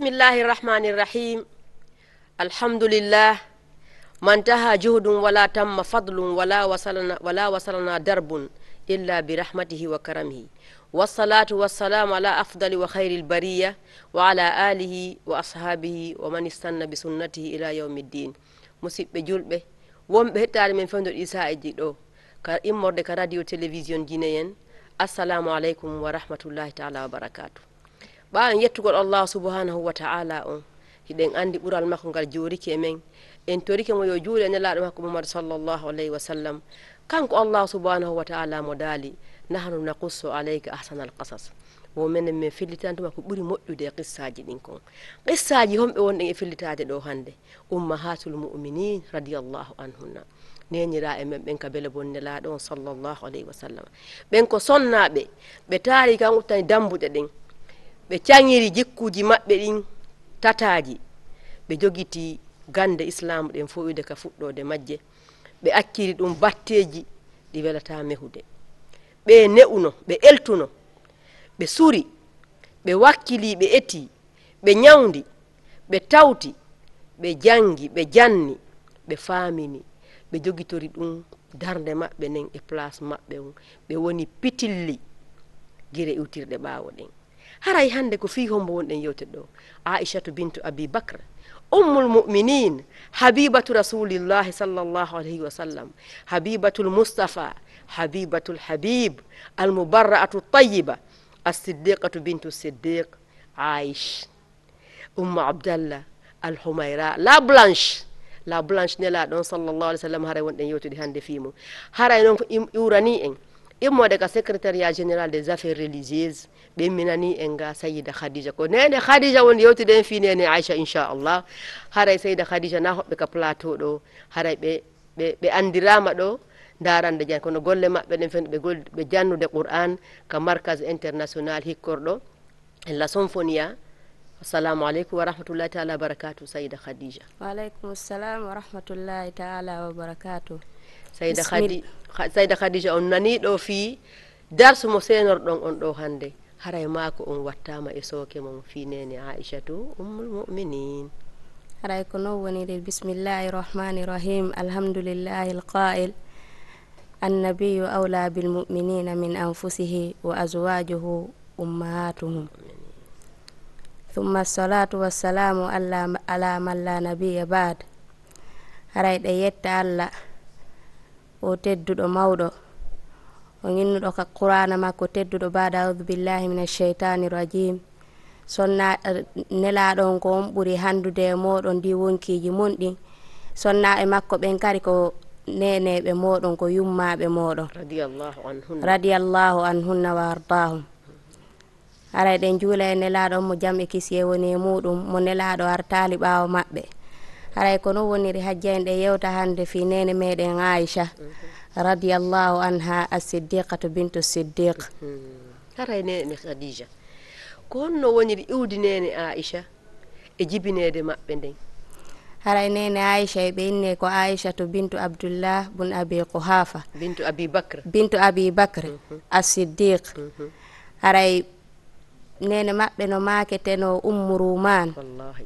بسم الله الرحمن الرحيم الحمد لله ما انتهى جهد ولا تم فضل ولا وصلنا, ولا وصلنا درب إلا برحمته وكرمه والصلاة والسلام على أفضل وخير البرية وعلى آله وأصحابه ومن استنى بسنته إلى يوم الدين مسيب جولبه wonɓe hettade من فندق عيسى اجيدو كار امور دي كراديو تلفزيون télévision السلام عليكم ورحمه الله تعالى وبركاته ɓawen yettugol allah subahanahu wa taala on hiɗen anndi ɓural makko ngal joriki e men en torike mo yo juuɗe nelaɗo makko mouhamadou sallllahu alayhi wa sallam kanko allah subahanahu wa taala mo daali nahnu naqusso alayka ahsana al kasas wo minen min fillitantuma ko ɓuri moƴƴude e qissaji ɗin kon qissaji homɓe wonɗen e fillitade ɗo hannde ummahatul muminin radiallahu anhunna nenira e men ɓen ka bele bon bonnelaɗo on sallllahu alayhi wa sallam ɓen ko sonnaɓe ɓe taari kan uttani dambuɗe ɗen ɓe cagiri jikkuji maɓɓe ɗin tataji ɓe jogiti gande islamu ɗen foide ka fuɗɗode majje ɓe accciri ɗum batteji ɗi welata mehude ɓe ne'uno ɓe eltuno ɓe suri ɓe wakkili ɓe eti ɓe ñawdi ɓe tawti ɓe jangi ɓe janni ɓe faamini ɓe jogitori ɗum darde maɓɓe nden e place maɓɓe on ɓe woni pitilli gire iwtirɗe ɓawo ɗen هاي هاي هاي هاي هاي هاي هاي هاي هاي هاي أم المؤمنين حبيبة رسول الله صلى الله عليه وسلم حبيبة المصطفى حبيبة الحبيب المبرأة الطيبة الصديقة بنت الصديق عائش أم عبد الله الحميراء لا بلانش لا بلانش نلا صلى الله عليه وسلم هراي وان يوتدي هند فيمو هراي نون يوراني imo daga secrétariat général des affaires religieuses ɓe minani en ga sayida khadija ko nene khadija woni yewtude en fi nene aicha inchallah haray sayida khadija na hoɓɓe ka plateau ɗo haray ɓe ɓe andirama ɗo darande jan kono golle maɓɓe ɗen fen ɓe jannude qur'an ka markase international hikkorɗo en la symphonia assalamu aleykum wa rahmatullahi taala wa barakatu sayida khadija waaleykum salam wa rahmatullahi taala wa barakatuh سيدة خديجة سيدة خديجة أنني دو في درس مسينر دون أن دو هندي هرأي ماكو أن واتاما إسوكي من في نيني عائشة أم المؤمنين هرأي كنووني بسم الله الرحمن الرحيم الحمد لله القائل النبي أولى بالمؤمنين من أنفسه وأزواجه أمهاتهم ثم الصلاة والسلام على من لا نبي بعد هرأي ديت الله o tedduɗo mawɗo o ginnuɗo ka qurana makko tedduɗo baada audu billahi min alcheitani irajim sonna er, nelaɗon ko on ɓuri handude e moɗon ndi wonkiji mun ɗi sonna e makko ɓen kari ko neneɓe moɗon ko yummaɓe moɗon radiallahu anhunna wa ardahum ara eɗen juula e nelaɗon mo jam e kisi e woni e muɗum mo nelaɗo artali ɓawo maɓɓe haray ko no woniri hajjayenɗe yewta hande fi nene meɗen aicha radiallahu anha asiddiqatu bintu siddiq haray nene khadija ko honno woniri iwdi nene aicha e jibinede mabɓe nden haray nene aicha e ɓe inne ko aichatu bintu abdoullah bun abi kohafa bintu abibacre bintu abibacre mhm. asiddiq mhm. haray nene mabɓe no maketeno ummourouman wallahi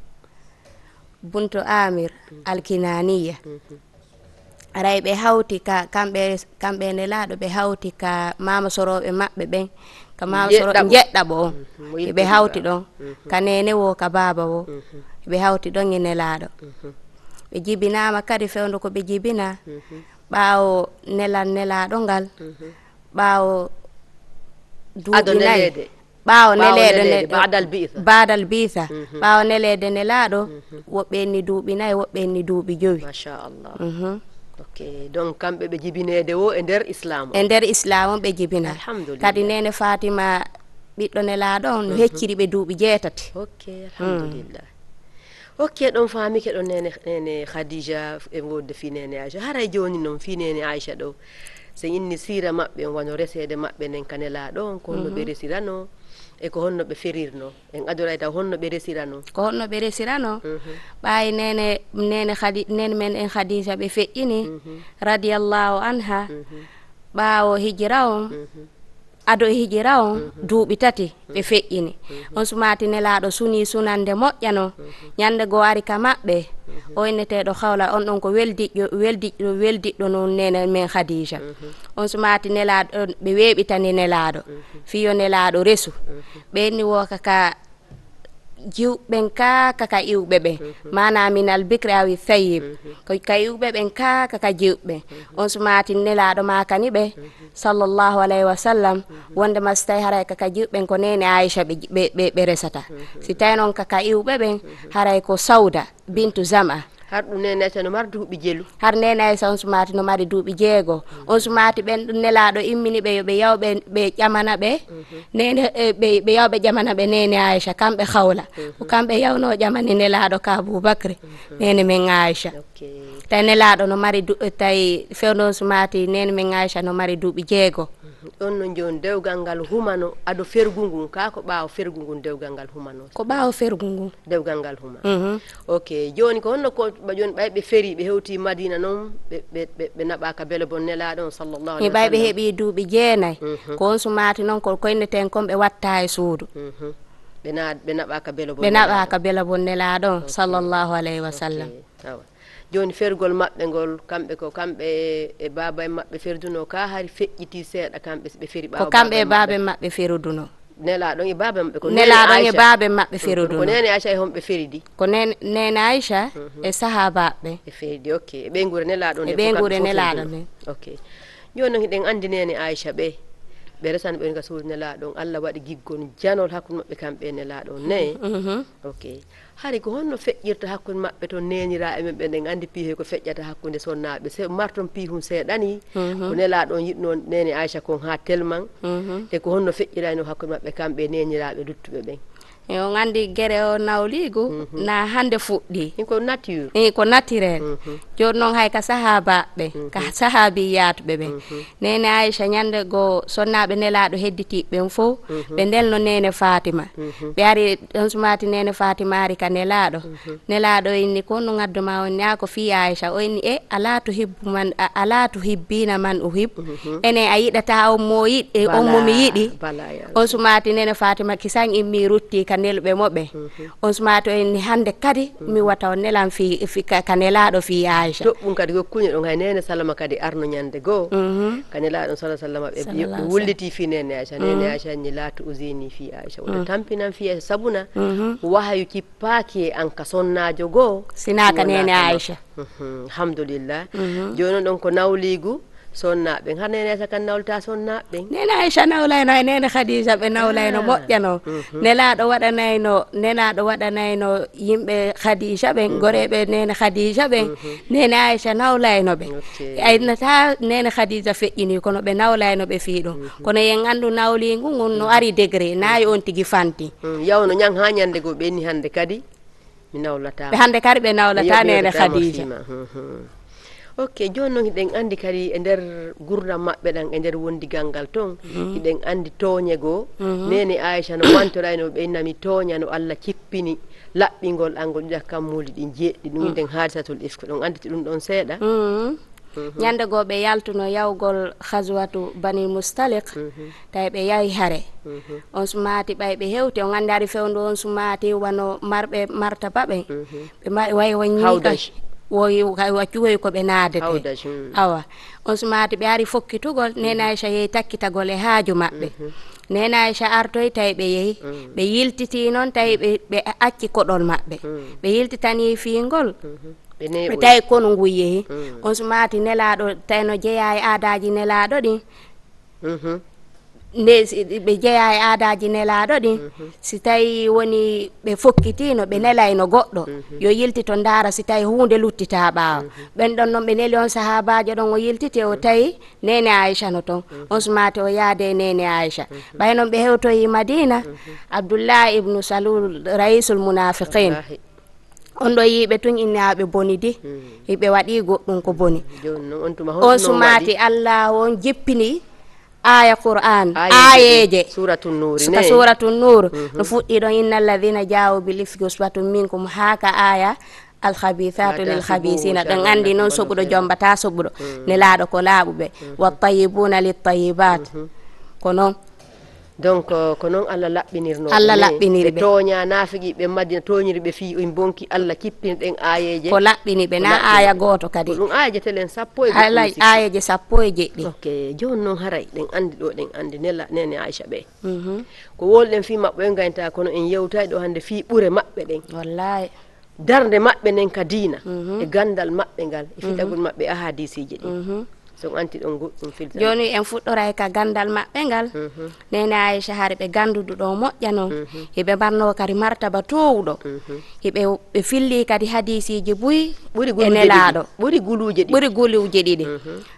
bunto amir alkinaniya aray ɓe hawti ka kamɓe kamɓe nde laaɗo ɓe hawti ka mama soroɓe maɓɓe ɓen ka mama soro jeɗɗa ɓo on eɓe hawti ɗon mm-hmm. ka nene wo ka baba wo eɓe mm-hmm. hawti ɗon e nelaaɗo mm-hmm. ɓe jibinama kadi fewdo ko ɓe jibina ɓawo nelan nelaɗo ngal ɓawo duuɓi nayi ɓawo neleɗo baada albisa ɓawo nelede nelaɗo woɓɓe enni duuɓi nayi woɓɓe enni duuɓi jowi machallah ok don kamɓe ɓe jibinede o e nder islam e nder islam on ɓe jibina kadi nene fatima ɓiɗɗo nelaɗo on no hecciri ɓe duuɓi jeetati ok alhamdulillah ok ɗon faamike ɗon nene nene khadija e wodde fi nene aicha haray joni noon fi nene aicha ɗo so inni sira maɓɓe wano resede maɓɓe nen kanela on ko no ɓe resirano mm -hmm. eko honno ɓe ferirno en adoray taw honno ɓe resirano ko honno ɓe resirano mhm. ɓaawi nene nene hadi nene men en hadija ɓe feƴƴini mhm. radiallahu anha mhm. ɓaawo hijira om ado hijira o duuɓi tati ɓe feƴƴini on sumaati nelaaɗo suni sunande moƴƴano ñannde goo ari ka maɓɓe o inneteeɗo hawla on ɗon ko weldiƴƴo weldiƴo weldiɗɗo noon nene men hadija on sumaati nelaaɗo ɓe weeɓitani nelaaɗo fiyo nelaaɗo resu ɓe enni wooka ka jiw ɓen ka kaka iwɓe ɓe mhm. mana minal bicre awi fayib mhm. ka iwɓe ɓen ka kaka jiwɓe mhm. on sumatin nelaɗo makani ɓe sallllahu alayhi wa sallam wondema so tawi haray kaka jiwɓen ko nene aicha ɓe resata si tawi noon kaka iwɓe ɓen haray ko sawda bintu zama har ɗum nene aysa no mari duuɓi jelu har nene aysa on sumati no mari duuɓi jeego on sumati ɓen ɗum nelaɗo immini ɓe yoɓe ɓe ɓe ɓe ƴamana ɓe nene e, ɓe yawɓe ƴamana ɓe nene aicha kamɓe hawla ko kamɓe yawno ƴamani nelaɗo ka aboubacry nene men aicha tawi nelaɗo no mari eh, tawi fewnon sumati nene min aycha no mari duuɓi jeego ɗon noon joni dewgal ngal humano ado fergu ngun ka ko ɓaawo fergu ngun dewgal ngal humano ko ɓaawo fergu ngun dewgal ngal huma mhm. ok joni ko honno ko joni ɓay ɓe feri ɓe hewti madina noon ɓe naɓaka beele bon nelaɗo on sallllahu mi ɓay ɓe heeɓi duuɓi jeenayyi mhm. ko on sumati noon ko koynneten kon ɓe watta e suudu mhm. ɓe naɓaka beela ɓe naɓaka beele bon nelaɗo on sallllahu alayhi wa sallam joni fergol maɓɓe gol kamɓe ko kamɓe e baba e maɓɓe ferduno ka hari feƴƴiti seeɗa kamɓe ɓe feri ɓawko kamɓe e baba maɓɓe feruduno nelaɗon e baba maɓɓe ko nelaɗon e baba maɓɓe mm-hmm. feruduno ko nene aicha e homɓe feridi ko nene aicha e mm-hmm. sahabaɓɓe e feridi ok e ɓey guure nelaɗon e, e ɓey guure nelaɗo men ok joni noon hiɗen andi nene aicha ɓe ɓe resani ɓen ka suuri nelaɗon allah waɗi giggon janol hakkude maɓɓe kamɓe e nelaɗon nayi mhm. ok hari ko honno feƴƴirta hakkude maɓɓe to neenira e men ɓe nden andi piihe ko feƴƴata hakkude sonnaɓe marton piihum seeɗani mhm. ko nelaɗon yiɗnoon neni aicha kon ha telman mhm. e ko honno feƴƴirano hakkude maɓɓe kamɓe e neeñiraɓe duttuɓe ɓen o gandi guere o nawligu mhm. na hande fuɗɗi ko nature i ko naturel mhm. joni noon hay ka sahabaɓe ka mhm. sahabi yatuɓe ɓe nene aicha ñande go sonnaɓe nelaɗo hedditiɓeɓen fo ɓe ndelno nene fatima ɓe ari ɗon sumati nene fatima ari ka nelaɗo nelaɗo inni ko no gadduma onni a ko fi aicha o inni e alatu hibbuman alatu hibbina man o hib ene a yiɗata on mo yiɗ on momi yiɗi e on sumati nene fatima kisan immi rutti ka kanelɓe moɓe on suma to en hannde kadi mi wata on nelan fi ka nelaɗo fi aja toɓɓum kadi ko kuñe ɗon hay nene salama kadi arno ñande goo mhm. ka nelaɗon sala sallama ɓe yoɓɓe wulliti fi nene aja nene mhm. aja ni laatu usini fi aja wona mm. tampinan fi aja sabuna mhm. wahayu cippaaki e an ka sonnajo goo sina nene aja alhamdulillah joni noon ko nawligu sonna ɓe har nene aysa kan nawlta sonnaɓe nene aysa nawlayno e nene khadija ɓe nawlayno moƴƴano nelaɗo waɗanayno nelaɗo waɗanayno yimɓe khadija ɓen goreɓe nene khadija ɓen nene aysa nawlayno ɓe aynata nene khadija feƴƴini kono ɓe nawlayno ɓe fiiɗo kono yen anndu nawligu ngun no ari degré nayi on tigi fanti yawno ñang ha ñande go ɓenni hannde kadi mi nawlata ɓe hannde kadi ɓe nawlata nene khadija ok joni noon hiɗen andi kadi e nder gurdam maɓɓe ɗan e nder wondigal ngal toon mhm. hiɗen andi tooñe goo mhm. nene aicha no wantorayno ɓeynami tooña no allah cippini laɓɓingol angol ƴuƴat kammuuli ɗi jeɗɗi ɗum nden mhm. haalisatol isque ɗon andite ɗum ɗon seeɗa ñande goo ɓe yaltuno yawgol hasuwatu bani moustalik tawi ɓe yahi haare on sumaati ɓay ɓe hewti on anndi ari fewndu on sumaati wano marɓe marta baɓe ɓe wayi won ñiika woy waccu woyi ko ɓe naadete hmm. awa on sumaade ɓe ari fokkitugol hmm. nena aicha yeehi takkitagol e haaju maɓɓe mhm. nena aicha artoy tawi ɓe yeehi hmm. ɓe yiltiti noon tawi ɓe acci koɗol maɓɓe ɓe yiltitani e fiingol mhm. tawi konu ngu yeehi on sumaati nelaaɗo tawino jeeya e aadaji nelaaɗo ɗin mhm. ne ɓe jeeya e aadaji nelaaɗo ɗin mhm. si tawi woni ɓe fokkitino ɓe nelayno goɗɗo mhm. yo yilti to ndaara si tawi huunde luttita ɓaawa mhm. ɓen ɗon noon ɓe neli on sahabajo ɗon o yiltiti o tawi nene aicha no toon on sumaate o yaade nene aicha ɓay noon ɓe hewtoyi madina abdoullah ibnu salul raisul munafiqine on ɗo yiiɓe tun innaaɓe boni di hiɓe waɗi goɗɗum ko boni on sumaati allah on jippini aya qur'an ayeje mhm. ka suratu nur no fuɗɗiɗon inna alladina jawo bil ifki minkum haka aya alhabithatu lilhabisina ɗen anndi noon soɓuɗo jombata soɓuɗo mhm. nelaaɗo ko laaɓuɓe mhm. wattayibuna littayibat ko noon donc euh, ko noon allah laɓɓinirno allah laɓɓiniri ɓe tooña naafigiɓe madina tooñiri ɓe fii in bonki allah kippini ɗen aayeje ko laɓɓini ɓe na aaya gooto kadi ɗum aayeje telen sappo e alay aayeje sappo e jeɗɗi ok joni noon haray ɗen anndi ɗo ɗen anndi nela nene aicha ɓe mhm. ko wolɗen fii maɓɓe en gaynta kono en yewtaye ɗo hannde fii ɓure maɓɓe ɗen wallay darde maɓɓe nden ka diina mhm. e gandal maɓɓe ngal e mhm. fiɗagol maɓɓe e ahadiseji ɗi so anti ɗon goɗɗum filta joni en fuɗɗora ka gandal maɓɓe ngal mhm. nene aicha haari ɓe gandudu ɗo moƴƴa noon mhm. hiɓe mbanno kadi martaba towɗo mhm. hiɓe ɓe filli kadi hadisiji buy ɓuri e nelaɗo ɓuri guluje ɗi ɓuri guluje ɗiɗi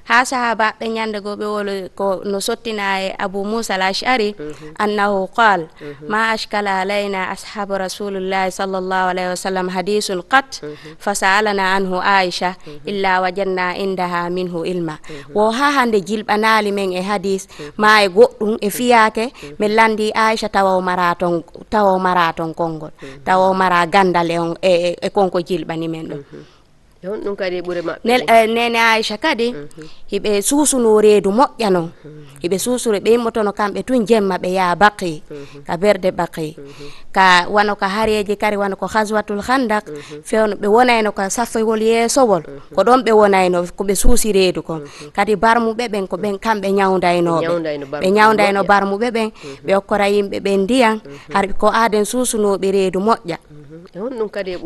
ha saaha baɗɗo ñande go ɓe wolo ko no sottina e abou moussa al achari mhm. annahu qal mhm. ma ashkala alayna ashabu rasulillahi sall llahu alayhi wa sallam hadisun qat mhm. fa saalana anhu aicha illa wajanna indaha minhu ilma wo ha hande jilɓanali men e hadis ma e goɗɗum e fiyake min landi aicha tawamaraton tawa maraton konngol tawa mara gandal e, e, e, e konko jilɓani men ɗum on ɗum eh, kadi ɓuri maɓɓe nene aicha kadi hiɓe suusuno reedu moƴƴano mhm. hiɓe suusuno ɓe yimmotono kamɓe tun jemma ɓe yaa baqi mhm. ka berde baqi mhm. ka wano ka haareji kari wano ko haswatul handak fewno ɓe wonayno ko safoyhol yeesowol ko ɗon ɓe wonayno koɓe suusi reedu kon kadi barmuɓe ɓen ko ɓen kamɓe ñawdaynoɓe ɓe ñawdayno barmuɓe ɓen ɓe hokkora yimɓe ɓen ndiyan har ko aaden suusunoɓe reedu moƴƴa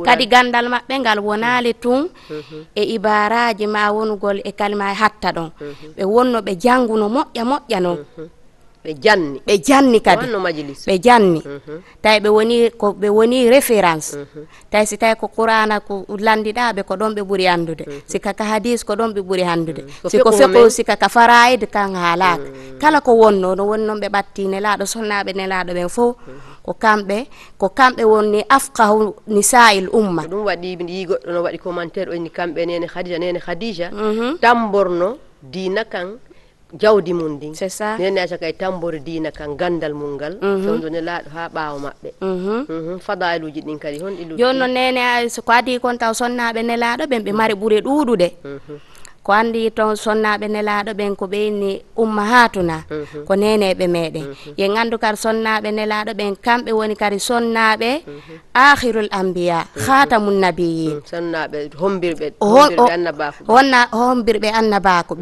kadi gandal maɓɓe ngal wonali tun e ibaraji ma wonugol e kalima e hatta ɗon ɓe wonno ɓe janguno moƴƴa moƴƴa noon ɓe janni ɓe janni kadi ɓe janni mhm. tawi ɓe woni ko ɓe woni référence mhm. tawi si tawi ko qurana ko landiɗaɓe ko ɗon ɓe ɓuuri andude mhm. sika ka hadis ko ɗon ɓe ɓuuri andude siko feko sika ka faraide kan haalaka kala ko wonno no woni noon ɓe ɓattine laaɗo sonnaɓe nelaɗo ɓen fof ko kamɓe ko kamɓe wonni afqahu nisa'il umma ɗum waɗi mbiɗa yi goɗɗo no waɗi commentaire ni kamɓe nene hadija nene khadija mhm. tamborno dina kan jawdi mum ndin c'est ça nene aca e tambori dina kan gandal mum ngal mhm. sowdone laaɗo ha ɓawo maɓɓe mhm. uji ɗin kadi hon ɗi joni noon nene ko adi kon taw sonnaɓe nelaɗo ɓen ɓe mari ɓuure ɗuɗude ko andi ton sonnaɓe nelaɗo ɓen ko ɓeyni ummahatuna mm -hmm. ko neneɓe meɗen mm -hmm. yen gandu kadi sonnaɓe nelaɗo ɓen kamɓe woni kadi sonnaɓe mm -hmm. ahirul ambiya mhm. khatamun nabiyin mhm. sonnaɓe hombirɓe honna hombirɓe annabako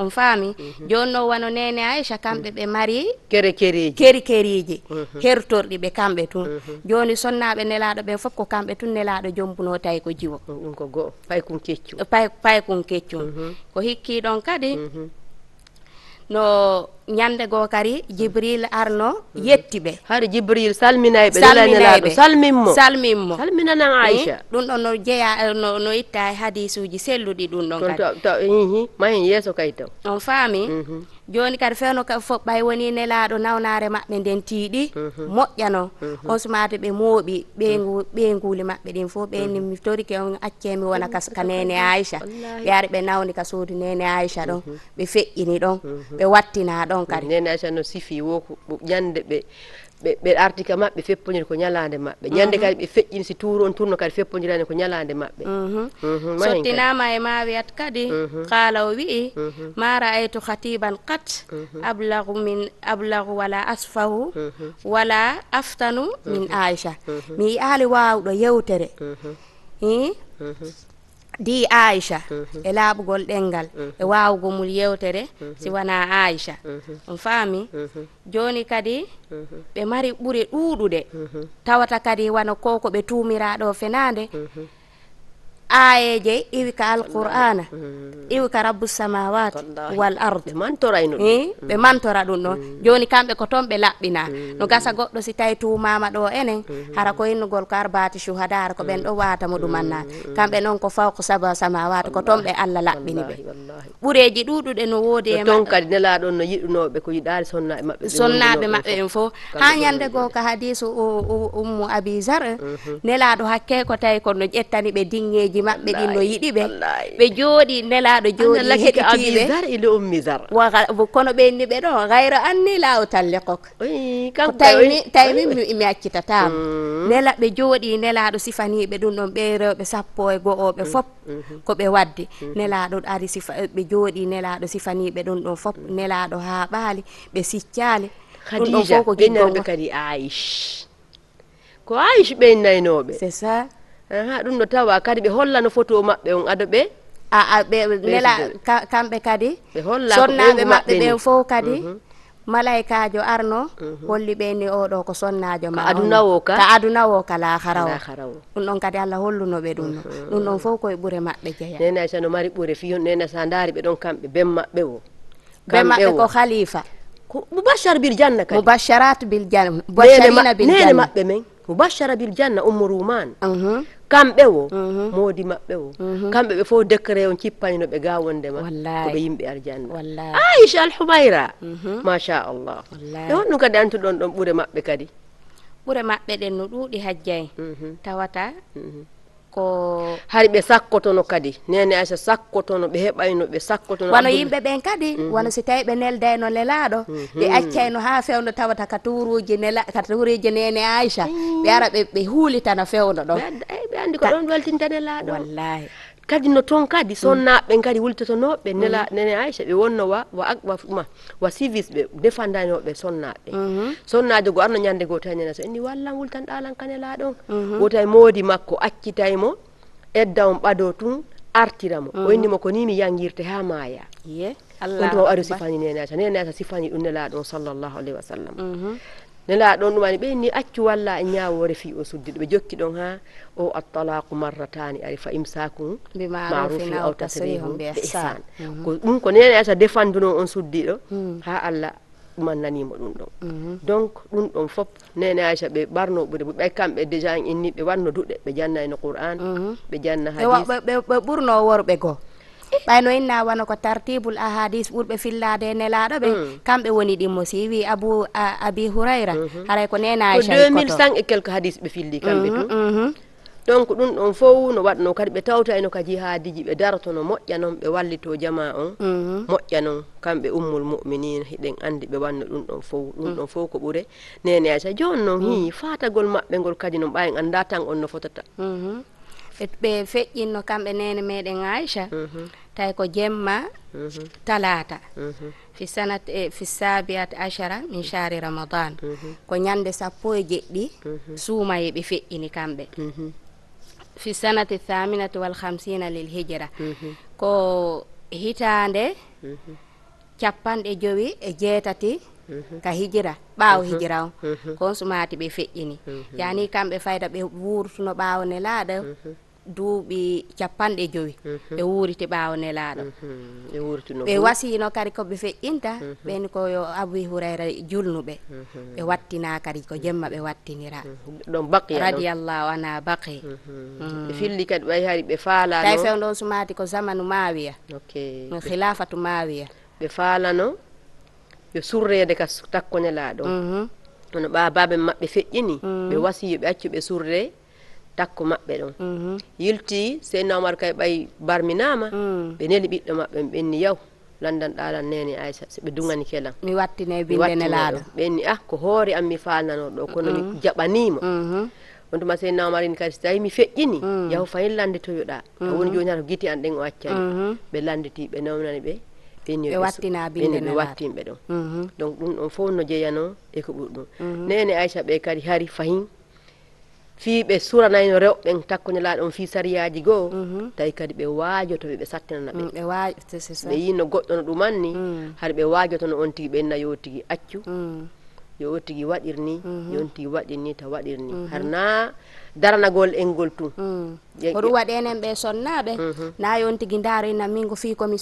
on faami mhm. joni noon wano nene aicha kamɓe ɓe mari keri keriji mhm. hertorɗi ɓe kamɓe tun mhm. joni sonnaɓe nelaɗo ɓen foof ko kamɓe tun nelaɗo jombuno tawi ko jiwo paykun keccu ko hikki ɗon kadi no ñande go kadi jibril arno yettiɓe haɗa jibril salminayɓe salminayɓe salminmo salminmo salminanan hmm? aicha ɗum ɗon no jeeya no no itta e hadisuji selluɗi ɗum ɗon kadi ma hen yesso kay taw on faami mhm. joni kadi fewno ka foɓɓay woni nelaɗo nawnare maɓɓe nden tiiɗi mhm. moƴƴano mhm. on sumato ɓe mooɓi ɓeyguli maɓɓe ɗin fof ɓeni torike on accemi wona ka nene aicha ɓe ari ɓe nawni ka suudu nene aicha ɗon ɓe feƴƴini ɗon ɓe wattina ɗon on kadi nden no sifi wo ñande ɓe ɓe artika maɓɓe feppodiri ko ñalande maɓɓe ñande mhm. kadi ɓe feƴƴini si tour on turno kadi feppodirani ko ñalande maɓɓe mhm. mhm. sottinama e ma wiyat kadi qala o wi'i ma ra'aytu khatiban qat ablagu min ablagu wala asfahu wala aftanu min aicha mi aali wawɗo yewtere di aicha mhm. e laaɓugol ɗelngal e mhm. waawugo mum yewtere mhm. si wona aicha on faami jooni kadi ɓe mari ɓuri ɗuuɗude tawata kadi wona ko ko ɓe tuumiraaɗo fenaande ayeje iwi ka alqur'ana mm. iwi ka rabbu samawati wal ard ɓe mantora ɗum ɗon joni kamɓe ko toon ɓe laɓɓina mm. no gasa goɗɗo si tawi tumama ɗo enen mm. hara ko innugol ko arbati suhada hara ko ɓen ɗo wata mo kamɓe noon ko fawko saba samawat ko toon ɓe allah laɓɓini ɓe ɓureji ɗuɗuɗe no woodi e toon kadi nelaɗon no yiɗunoɓe ko yiɗari sonnaɓe maɓɓe sonnaɓe maɓɓe en fo ha ñande goo ka hadisu ummu abisar mhm. nelaɗo hakke ko tawi kono ƴettani ɓe dingeji leydi maɓɓe ɗi no yiɗi ɓe ɓe jooɗi nelaɗo joɗiheɗiɓeisar e kono ɓenni ɓe ɗo gayro anni laawo tallekok tami taymi mi accitatam mm. nela ɓe jooɗi nelaɗo sifaniɓe ɗum ɗon ɓe rewɓe sappo e go oɓe mm, fop mm-hmm. ko ɓe wadde mm-hmm. nelaɗo ari sifa ɓe jooɗi nelaɗo sifaniɓe ɗum ɗon fop mm. nelaɗo haa ɓaali ɓe siccaali hadija ɓennanɓe kadi aish ko aish ɓennaynoɓe c'est ça aha eh, ɗum no tawa kadi ɓe hollano photo maɓɓe on ado ɓe aa ah, ah, ɓe nela kamɓe kadi ɓe holla sonnaɓe maɓɓe ɓen fof kadi mhm. malaikajo arno mhm. holli ni oɗo ko sonnajo ma aduna o ka ka aduna ka lahara o ɗum ɗon kadi allah hollunoɓe ɗum no mhm. ɗum ɗon fof koye ɓuure maɓɓe jeeya nena aysa no mari ɓuure fi on nena sa daari ɓe ɗon kamɓe ben maɓɓe o ben maɓɓe ko halifa ko moubachar bil janna kadi mubacharat bil janna nene maɓɓe men mubachara bil janna ummo roumane kamɓe o mhm. moodi maɓɓe o mhm. kamɓe ɓe fof décré on cippanino ɓe ga wondema koɓe yimɓe arianna aicha alhumaira machallah mhm. e honɗum kadi antuɗon ɗon ɓuure maɓɓe kadi ɓuure maɓɓe ɗen no ɗuuɗi hajjay tawata ko hay ɓe sakkotono kadi nene acha sakkotono ɓe heɓayno ɓe sakkotono wono yimɓe ɓen kadi mm -hmm. wono si tawi ɓe neldayno lelaɗo mm -hmm. ɓe accayno ha fewdo tawata ka turuji nela ka turuji nene aicha ɓe mhm. ara ɓe huulitana fewdo ɗon ɓe eh, andi ko ɗon weltinta nelaɗo wallahi kadi no toon kadi sonnaɓe mm. kadi wultotonoɓe mm. nela nene aicha ɓe wonno wa wa wafuma wa ɓe defandanoɓe sonnaɓe mm -hmm. sonnade go arno ñande go tawi nena so enni wallan wultan ɗalan kanela ɗon mm -hmm. moodi makko accitaymo edda on ɓado tun artira mm -hmm. o innimo ko ni mi yangirte ha maaya yeah. on tuma o ari sifani nene aicha sifani ɗum nela ɗon sallllahu alayhi wa sallam mm-hmm nela ɗon ɗumani ɓeyni accu walla ñawore fi o suddi ɓe jokki ɗon ha o attalaku marratani ari fa imsakum marufi aw tasrihum be ihsan ko ɗum ko nene ata defanduno on suddiɗo mhm. ha allah mannanimo ɗum ɗon mhm. donc ɗum ɗon fof nene aicha ɓe ɓarno ɓuri ɓe ɓay kamɓe déjà en inni ɓe wanno duɗe mhm. ɓe janna eno qur'an ɓe janna hadisɓe ɓurno worɓe goo ɓayno inna wona ko tartibul ahadice ɓurɓe fillade e nelaɗo ɓe mm. kamɓe woni ɗim mo siwi abou abi hourayra mhm. haray ko nenaaj5 e quelque hadis ɓe filli kamɓe mhm, mhm. donc ɗum ɗon fo no waɗno kadi ɓe tawtayno kadi haadiji ɓe dartono moƴƴa noon ɓe wallito jama on moƴƴa noon kamɓe ummol muminin hiɗen andi ɓe wanno ɗum ɗon fo ɗum ɗon fof ko ɓure nene aca joni noon mm. hi fatagol maɓɓe ngol kadi noon ɓayen anda tan on no fotata E ɓe feƴƴinno kamɓe nene meɗen aicha mhm. tawi ko jemma mhm. talata mhm. fisanat e fisabiat achara min chari ramadan ko ñande sappo e jeɗɗi suumaye ɓe feƴƴini kamɓe fi sanati thaminati wal hamsina lil hijra ko hitande capanɗe jowi e jeetati ka hijira ɓaawo hijira o kon sumaati ɓe feƴƴini yani kamɓe fayda ɓe wurtuno ɓaawo ne laaɗa duuɓi capanɗe joyi mhm. ɓe wuurite ɓaawo nelaaɗo mhm. ɓe wasiino kadi ko ɓe feƴƴinta mhm. ɓeeni ko yo abou hourayra julnuɓe ɓe wattinaa kadi ko jemma ɓe wattinira radiallahu ana baqi mm. filli kadi ɓay hari ɓe faala tawi few ɗon sumaati ko zamanu maawiya hilafatu maawiya ɓe faalano yo surreede ka takko nelaaɗo hono ɓaa baaɓe maɓɓe feƴƴini mm. ɓe wasiyo ɓe accu ɓe surree takko maɓɓe ɗon mhm. yilti seyna omar kay e ɓay barminama mm. ɓe neli ɓiɗɗo maɓɓe ɓe ɓenni yaw landan ɗalan nene aysa so ɓe dugani kelan mi wattine bindene laaɗo ɓenni ah ko hoore am mi falnano ɗo kono mi jaɓanimo mm-hmm. on tuma seyna omar in kadi so tawi mi feƴƴini mm. yahu fayin landitoyoɗa a mm-hmm. woni joni hata giti an ɗen o accani mm-hmm. ɓe landiti ɓe nawnani ɓe ɓe wattina bindeɓe wattinɓe ɗon donc ɗum ɗon fof no jeeyano e ko ɓuri ɗum nene aysa ɓe kadi hari fayin fi ɓe suranayno rewɓen takkonelaɗon fi sariyaji goho mhm. tawi kadi ɓe waajoto ɓe ɓe sattinanaɓeɓe mm, waɓe yino goɗɗo no ɗumanni mm. haɗa ɓe waajoto no on tigui ɓe enna mm. yo tigui accu yo tigui waɗirni mhm. yon tigui waɗirni ta waɗirni mhm. harna daranagol engol tun hoɗum waɗenen ɓe sonnaɓe na yon tigui daroyna min ko fi komi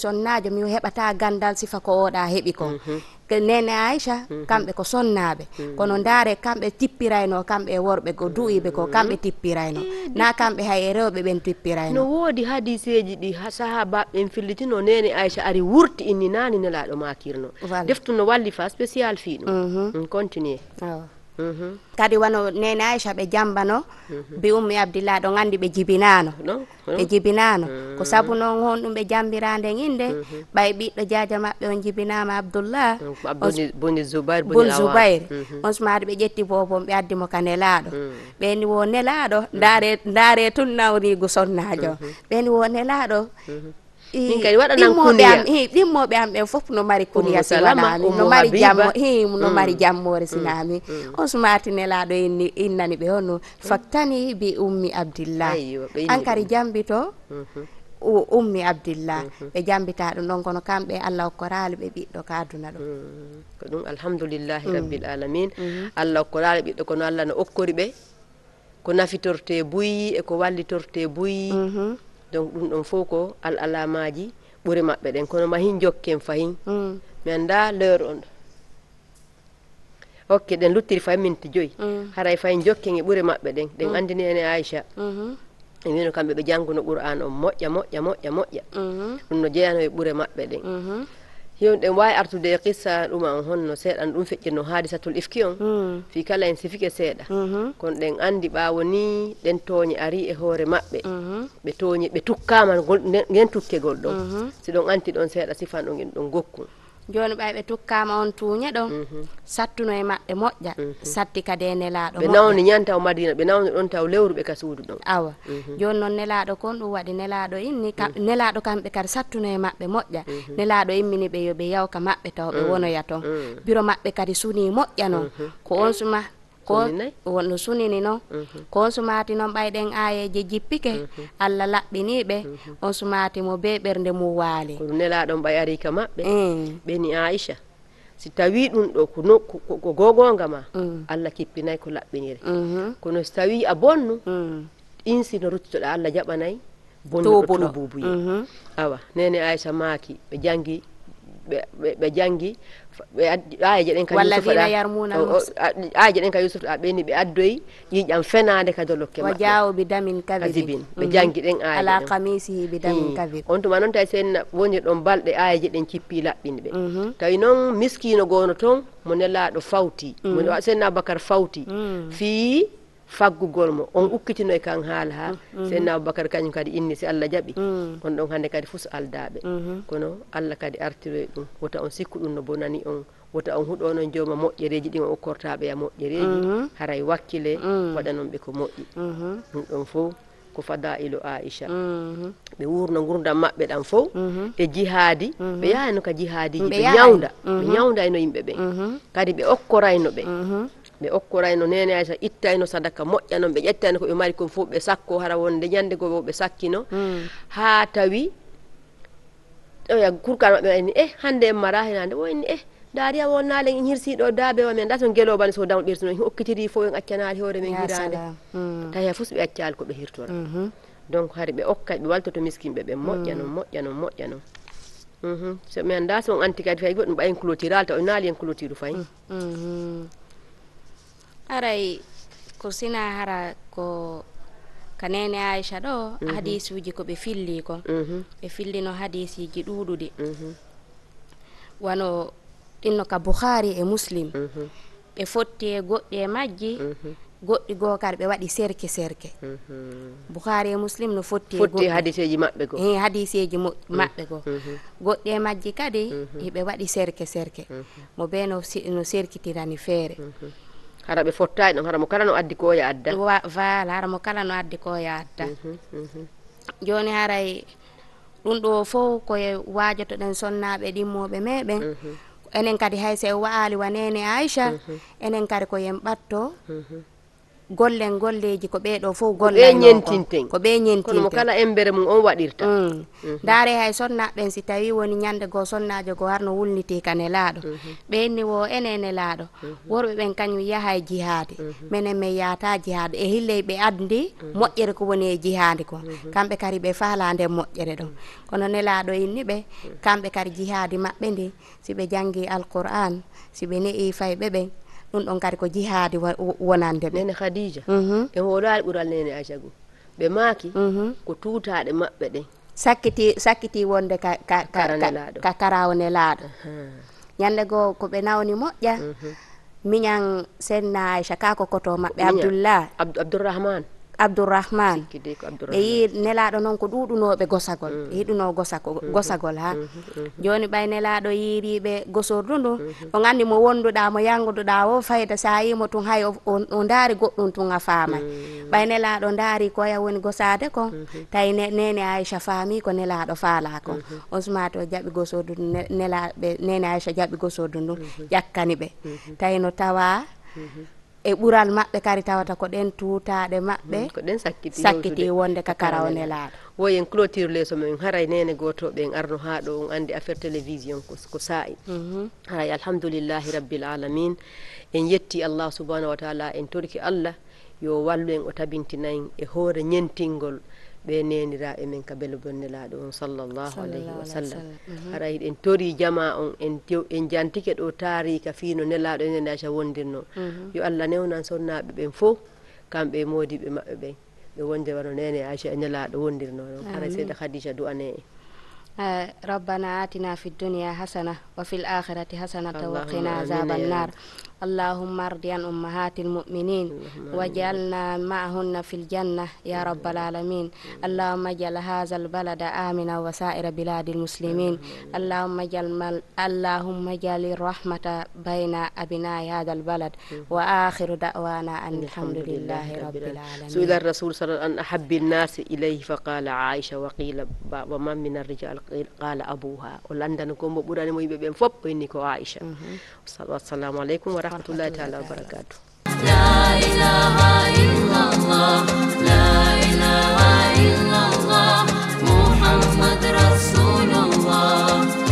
mi heɓata gandal sifa ko oɗa heeɓi mm-hmm. mm-hmm. ko nene aicha kamɓe ko sonnaɓe kono ndaare kamɓe mm-hmm. tippirayno kamɓe e worɓe ko du'iɓe ko kamɓe tippirayno na kamɓe hay e rewɓe ɓen tippirayno no woodi hadiseji ɗi ha saaha baɓɓen fillitino nene aicha ari wurti inni nani nelaɗo makirno deftuno walli fa spécial fi ɗum continue Mhm. kadi wono nene aicha ɓe jambano mhm. bi ummi abdillah ɗo anndi ɓe jibinano ɓe jibinano ko mhm. sabu noon hon ɗum ɓe jambira nden inde ɓay ɓiɗɗo jaja maɓɓe on jibinama abdoullahbol zoubayr on sumaade ɓe ƴetti bobon ɓe addimo ka nelaɗo ɓeni wo nelaɗo dare dare tun nawrigu sonnajo ɓeni wo nelaɗo min kadi waɗa nankude ɗimmoɓe am ɓen eh, fof no mari kuriyasi waɗami no mari jammo no mm. mari jammore sinami mm. mm. on sumatine laaɗo innani ɓe honno faktani bi ummi abdillah an kadi jambito mm-hmm. ummi abdillah ɓe mm-hmm. jambita ɗum ɗon kono kamɓe allah okkorali ɓe ɓiɗɗo ka aduna ɗum ko ɗum alhamdoulillahi rabbil alamin mm-hmm. allah okkorali ɓiɗɗo kono allah no okkori ɓe ko nafitorte buyi eko wallitorte buyi donc ɗum ɗon fof ko al alamaji ɓuri maɓɓe ɗen kono mahin jokken fayin mm. mi annda l'heure on ok ɗen luttiri fay minte joyi mm. haray fayin jokken e ɓuri maɓɓe ɗen ɗen mm. andini ene aicha mm-hmm. e mino kamɓe ɓe janguno qur'an on moƴƴa moƴƴa moƴƴa moƴƴa mm-hmm. ɗum no jeyano e ɓuure maɓɓe ɗen mm-hmm. hewnɗen wawi artude e qissa ɗuma on honno seeɗan ɗum feƴƴirno haade satul ifki on hmm. fi kala en sifike seeɗa mhm. kono ɗen andi ɓawo ni ɗen tooñe ari e hoore maɓɓe mhm. ɓe tooñe ɓe tukkama gen tukke gol ɗon mhm. si ɗon anti ɗon seeɗa sifan ɗon en ɗon gokkum joni ɓay ɓe tukkama on tuuña ɗon mhm. sattuno e maɓɓe moƴƴa mhm. satti kadi e nelaɗo ɓe nawni ñan taw madina ɓe nawni ɗon taw lewruɓe ka suudu ɗon awa mhm. joni noon nelaɗo kon ɗum waɗi nelaɗo inni nelaɗo kamɓe kadi sattuno e maɓɓe moƴƴa nelaɗo immini ɓe yo ɓe yawka maɓɓe taw ɓe wonoya toon biro maɓɓe kadi suni moƴƴa noon ko on suma ko wono sunini noon mhm. ko mhm. mhm. on sumaati noon ɓayɗen ayeje jippike allah laɓɓiniɓe on sumaati mo be ɓernde mum waali nelaɗon ɓay ari ka maɓɓe ɓeni eh. aicha si tawi ɗum ɗo ko nokku ko gogonga ma mm. allah kippinayyi ko laɓɓinire kono so tawi a bonnu mm. insino ruttitoɗa allah jaɓanayyi bonnu tobuubuye awa nene aicha maaki ɓe janggi ɓe janngi aya jeɗen ka aya jeɗen ka yusuf a ɓeni ɓe addoyi yiƴam fenade ka dolokke maɓɓe jawo damin kadibin ɓe mhm. janggi ɗen aya ala kamisihi bi hmm. damin kavid on tuma noon tawi sen woni ɗon balɗe aya jeɗen cippi laɓɓini ɓe mhm. tawi noon miskino gono toon mo nelaɗo fawti mhm. mo senna abacar fawti fii faggugol mo on ukkitino e kan haala ha mm-hmm. seydna aboubacary kañum kadi inni si allah jaɓi mm. on ɗon hannde kadi fus aldaɓe mm-hmm. kono allah kadi artiroye ɗum wota on sikku ɗum no bonani on wota on huɗonon jooma moƴƴereji ɗin o okkortaɓe ya e moƴƴereji mm-hmm. haray wakkile mm. waɗanon ɓe ko moƴƴi ɗum ɗon fof ko ilo aicha ɓe wurno gurdam maɓɓe ɗan fof e jihaadi ɓe yahano ka jihaadiji ɓe ñawda ɓe ñawda e yimɓe ɓe kadi ɓe okkorayno ɓe ɓe okkorayno nene aysa ittayno sadaka noon ɓe ƴettayno ko ɓe mari kon fof ɓe sakko hara wonde ñande go ɓe sakkino ha hmm. tawi oya kurkan maɓɓe wayni e eh, hande en mara henande hande wayni e eh, daariya wonnale en hirsiɗo daabe wa men da ton gelobani so damo ɓirtuno en hokkitiri fof en accanali hoore men hirande hmm. tawi hay fof so ɓe accali koɓe hirtora mhm. donc hari ɓe okkay ɓe waltoto miskinɓe ɓe moƴƴano hmm. moƴƴano moƴƴano mhm. so mi anda so on anti kadi fay goɗɗum ɓayen clotiral taw naali en clotire fay aray ko sina hara ko ka nene aicha ɗo mhm. hadis uji ko ɓe filli ko mhm. ɓe fillino hadisiji ɗuɗuɗi mhm. wano ɗinno ka bouhari e muslim ɓe fotti e goɗɗi e majji goɗɗi goo kar ɓe waɗi serke serke bouhari e muslim no fottihadiseji e e maɓɓe go eh, hadiseji mm. maɓɓe goo goɗɗi e majji kadi eɓe waɗi serke serke mo be no serkitirani feere mm -hmm. hara ɓe fottaani e ɗon hara mo kala no addi ko ya adda voilà hara mo kala no addi ko ya adda mhm, mhm. joni haray ɗum ɗo fof koye waajotoɗen sonnaaɓe ɗimmooɓe meɓen mhm. enen kadi hay so e wanene aicha enen kadi ko yen ɓatto gollen golleji ko ɓeɗo fof golle ñentinten ko ɓe ñentinten mo kala embere mum on waɗirta mm. mhm. daare hay sonnaɓen si tawi woni ñande goo sonnajo go harno wulniti kan e laaɗo mhm. ɓenni wo ene e laaɗo mhm. worɓe ɓen kañum yaha e jihaade minen min yaata jihaade e hilley ɓe addi moƴƴere ko woni e jihaade ko kamɓe kadi ɓe faala nde moƴƴere ɗon kono nelaaɗo inni ɓe kamɓe kadi jihaade maɓɓe ndi siɓe janggi alqur'an siɓe ne'i fayɓe ɓen ɗum ɗon kadi ko jihaade wonande ɓe nene khadija mhm. e hoorali ɓural nene aisago ɓe maaki mhm. ko tuutaɗe maɓɓe ɗen sakkiti sakkiti wonde ka karawne laaɗo ñande goo ko ɓe nawni moƴƴa mhm. miñan senna aicha ka ko koto maɓɓe abdoullah abdourahmane abdourahmane e nelaɗo noon ko ɗuɗunoɓe gosagol mm. yiɗuno gosako mm-hmm. gosagol ha mm-hmm. mm-hmm. joni ɓay nelaɗo yiriɓe gosorɗuɗum o gandi mo wonduɗa mo yanguduɗa o fayda sa yimo tun hay o daari goɗɗum tun a faamay mm. ɓay nelaɗo daari koya woni gosade kon tawi nene aicha faami ko nelaɗo faala kon on sumato jaɓi gosorɗum nelaɓe nene aicha jaɓi gosordu ɗum ƴakkani ɓe tawi no tawa e ɓural maɓɓe kari tawata ko ɗen tutaɗe maɓɓe mm, ko ɗen sakkiti sakkiti wonde ka karawne laaɗo wo en cloture leso men haray nene gotoɓe en arno ha ɗo on andi affaire télévision ko saa'i mhm. haray alhamdoulillahi rabbilalamin en yetti allah subahanahu wa taala en torki allah yo wallu en o tabintinayi e hoore ñentingol mm -hmm. ɓe neniraɓe men ka belo bonnelaɗo on sallllahu alayhi wa sallam ara en tori jama on en jantike ɗo taarika fino nelaɗo en endaca wondirno yo allah newnan sonnaɓe ɓen fof kamɓe modiɓe maɓɓe ɓen ɓe wondira no nene acha e nelaɗo wondirno ɗon ara seyda khadija du'ane en آه، ربنا آتنا في الدنيا حسنة وفي الآخرة حسنة وقنا عذاب النار اللهم ارضي عن أمهات المؤمنين وجعلنا معهن في الجنة يا رب العالمين اللهم اجعل هذا البلد آمنا وسائر بلاد المسلمين اللهم اجعل اللهم اجعل الرحمة بين أبناء هذا البلد وآخر دعوانا أن الحمد لله رب العالمين سئل الرسول صلى الله عليه وسلم أن أحب الناس إليه فقال عائشة وقيل ومن من الرجال qala abuha o landana gombo ɓuranimo yimɓe ɓen fof ɓenni ko aicha wassalamu aleykum wa rahmatullahi taala wa barakatuh La ilaha illallah, la ilaha illallah, Muhammad Rasulullah.